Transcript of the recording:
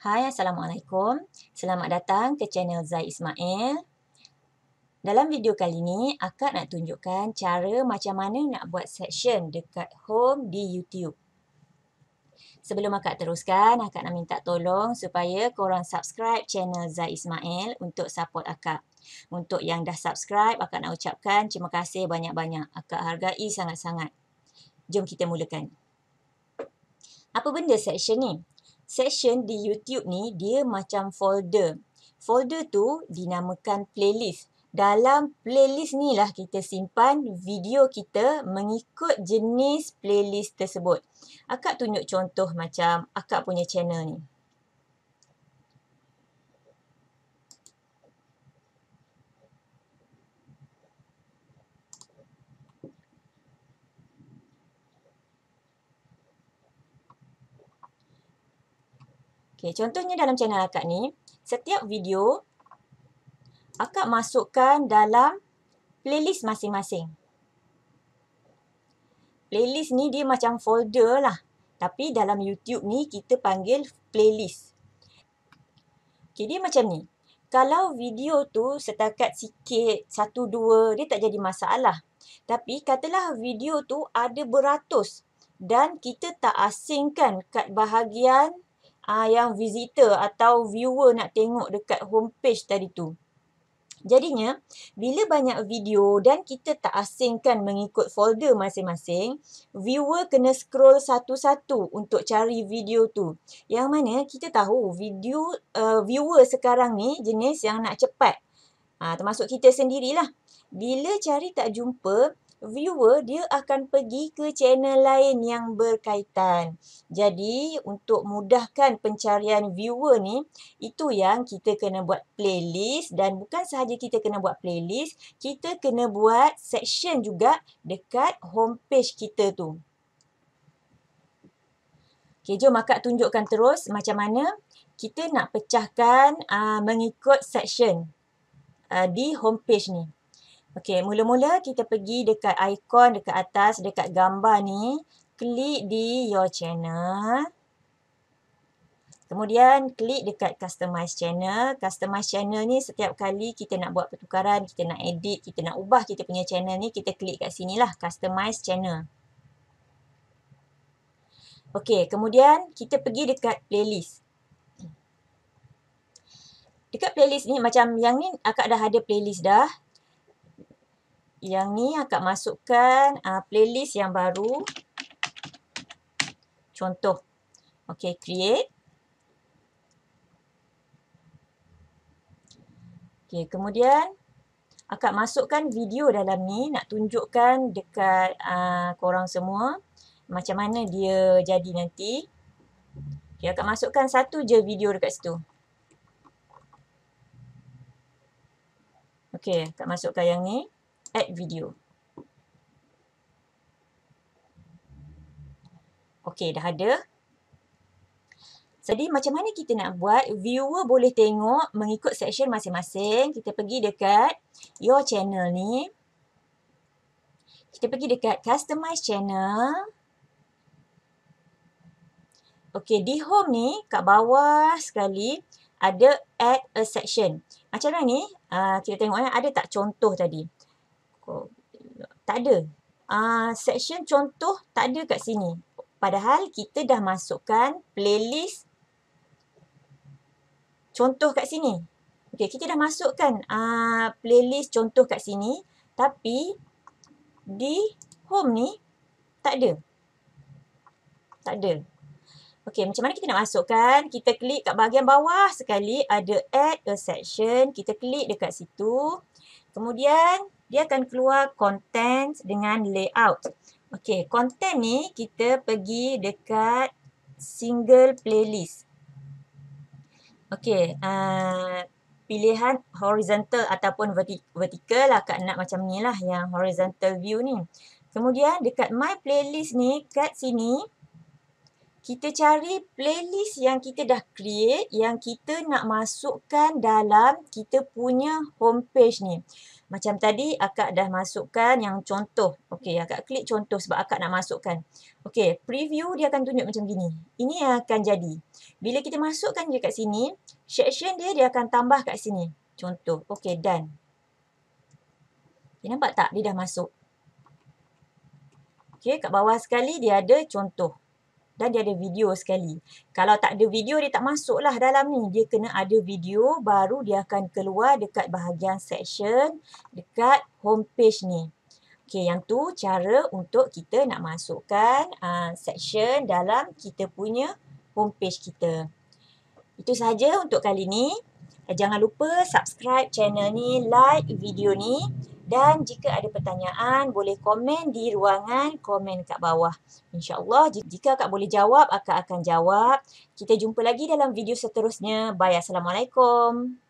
Hai Assalamualaikum Selamat datang ke channel Zai Ismail Dalam video kali ni akak nak tunjukkan cara macam mana nak buat section dekat home di YouTube Sebelum akak teruskan akak nak minta tolong supaya korang subscribe channel Zai Ismail untuk support akak Untuk yang dah subscribe akak nak ucapkan terima kasih banyak-banyak akak hargai sangat-sangat Jom kita mulakan apa benda section ni? section di YouTube ni dia macam folder. Folder tu dinamakan playlist. Dalam playlist ni lah kita simpan video kita mengikut jenis playlist tersebut. Akak tunjuk contoh macam akak punya channel ni. Okay, contohnya dalam channel akak ni, setiap video akak masukkan dalam playlist masing-masing. Playlist ni dia macam folder lah. Tapi dalam YouTube ni kita panggil playlist. Okay, dia macam ni. Kalau video tu setakat sikit, satu dua, dia tak jadi masalah. Tapi katalah video tu ada beratus dan kita tak asingkan kat bahagian uh, yang visitor atau viewer nak tengok dekat homepage tadi tu. Jadinya, bila banyak video dan kita tak asingkan mengikut folder masing-masing, viewer kena scroll satu-satu untuk cari video tu. Yang mana kita tahu video uh, viewer sekarang ni jenis yang nak cepat. Ha, termasuk kita sendirilah. Bila cari tak jumpa, viewer dia akan pergi ke channel lain yang berkaitan. Jadi untuk mudahkan pencarian viewer ni, itu yang kita kena buat playlist dan bukan sahaja kita kena buat playlist, kita kena buat section juga dekat homepage kita tu. Okay, jom akak tunjukkan terus macam mana kita nak pecahkan uh, mengikut section uh, di homepage ni. Okey, mula-mula kita pergi dekat ikon dekat atas, dekat gambar ni. Klik di your channel. Kemudian klik dekat customize channel. Customize channel ni setiap kali kita nak buat pertukaran, kita nak edit, kita nak ubah kita punya channel ni, kita klik kat sini lah, customize channel. Okey, kemudian kita pergi dekat playlist. Dekat playlist ni macam yang ni akak dah ada playlist dah yang ni akak masukkan uh, playlist yang baru. Contoh. Okay, create. Okay, kemudian akak masukkan video dalam ni nak tunjukkan dekat uh, korang semua macam mana dia jadi nanti. Okay, akak masukkan satu je video dekat situ. Okay, akak masukkan yang ni add video. Okay, dah ada. Jadi macam mana kita nak buat, viewer boleh tengok mengikut section masing-masing. Kita pergi dekat your channel ni. Kita pergi dekat customize channel. Okay, di home ni kat bawah sekali ada add a section. Macam mana ni, uh, kita tengok eh, ada tak contoh tadi tak ada. Uh, section contoh tak ada kat sini. Padahal kita dah masukkan playlist contoh kat sini. Okay, kita dah masukkan uh, playlist contoh kat sini. Tapi di home ni tak ada. Tak ada. Okay, macam mana kita nak masukkan? Kita klik kat bahagian bawah sekali ada add a section. Kita klik dekat situ. Kemudian dia akan keluar content dengan layout. Okey, content ni kita pergi dekat single playlist. Okey, uh, pilihan horizontal ataupun verti vertical lah Kak nak macam ni lah yang horizontal view ni. Kemudian dekat my playlist ni kat sini, kita cari playlist yang kita dah create yang kita nak masukkan dalam kita punya homepage ni. Macam tadi akak dah masukkan yang contoh. Okey, akak klik contoh sebab akak nak masukkan. Okey, preview dia akan tunjuk macam gini. Ini yang akan jadi. Bila kita masukkan dia kat sini, section dia dia akan tambah kat sini. Contoh. Okey, done. Okay, nampak tak dia dah masuk? Okey, kat bawah sekali dia ada contoh dan dia ada video sekali. Kalau tak ada video, dia tak masuklah dalam ni. Dia kena ada video, baru dia akan keluar dekat bahagian section, dekat homepage ni. Okay, yang tu cara untuk kita nak masukkan uh, section dalam kita punya homepage kita. Itu sahaja untuk kali ni. Eh, jangan lupa subscribe channel ni, like video ni. Dan jika ada pertanyaan, boleh komen di ruangan komen kat bawah. InsyaAllah, jika Kak boleh jawab, Kak akan jawab. Kita jumpa lagi dalam video seterusnya. Bye. Assalamualaikum.